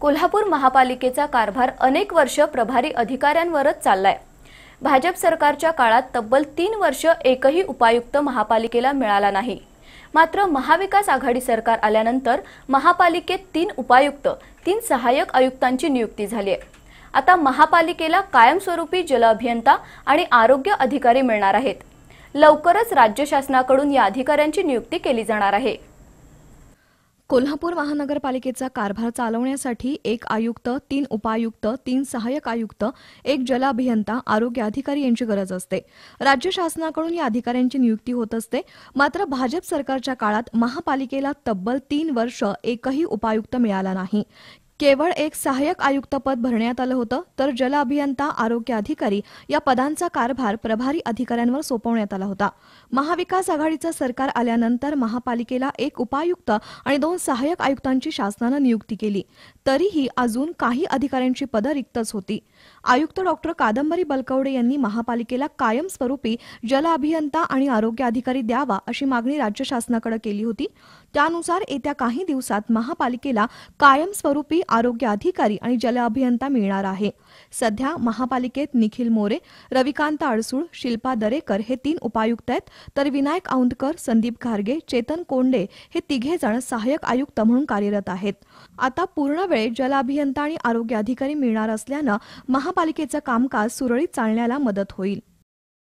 कोल्हापूर महापालिकेचा कारभार अनेक वर्ष प्रभारी अधिकाऱ्यांवरच चाललाय भाजप सरकारच्या काळात तब्बल तीन वर्ष एकही उपायुक्त महापालिकेला मिळाला नाही मात्र महाविकास आघाडी सरकार आल्यानंतर महापालिकेत तीन उपायुक्त तीन सहाय्यक आयुक्तांची नियुक्ती झाली आहे आता महापालिकेला कायमस्वरूपी जल अभियंता आणि आरोग्य अधिकारी मिळणार आहेत लवकरच राज्य शासनाकडून या अधिकाऱ्यांची नियुक्ती केली जाणार आहे कोल्हापूर महानगरपालिकेचा कारभार चालवण्यासाठी एक आयुक्त तीन उपायुक्त तीन सहाय्यक आयुक्त एक अभियंता आरोग्य अधिकारी यांची गरज असते राज्य शासनाकडून या अधिकाऱ्यांची नियुक्ती होत असते मात्र भाजप सरकारच्या काळात महापालिकेला तब्बल तीन वर्ष एकही उपायुक्त मिळाला नाही केवळ एक सहाय्यक पद भरण्यात आलं होतं तर जल अभियंता आरोग्य अधिकारी या पदांचा कारभार प्रभारी अधिकाऱ्यांवर सोपवण्यात आला होता महाविकास आघाडीचं सरकार आल्यानंतर महापालिकेला एक उपायुक्त आणि दोन सहाय्यक आयुक्तांची शासनानं नियुक्ती केली तरीही अजून काही अधिकाऱ्यांची पदं रिक्तच होती आयुक्त डॉक्टर कादंबरी बलकवडे यांनी महापालिकेला कायमस्वरूपी जल अभियंता आणि आरोग्य अधिकारी द्यावा अशी मागणी राज्य शासनाकडे केली होती त्यानुसार येत्या काही दिवसात महापालिकेला कायमस्वरूपी आरोग्य अधिकारी आणि जल अभियंता मिळणार आहे सध्या महापालिकेत निखिल मोरे रविकांत अडसूळ शिल्पा दरेकर हे तीन उपायुक्त आहेत तर विनायक औंदकर संदीप खारगे चेतन कोंडे हे तिघे जण सहाय्यक आयुक्त म्हणून कार्यरत आहेत आता पूर्ण वेळ जल अभियंता आणि आरोग्य अधिकारी मिळणार असल्यानं महापालिकेचं कामकाज सुरळीत चालण्याला मदत होईल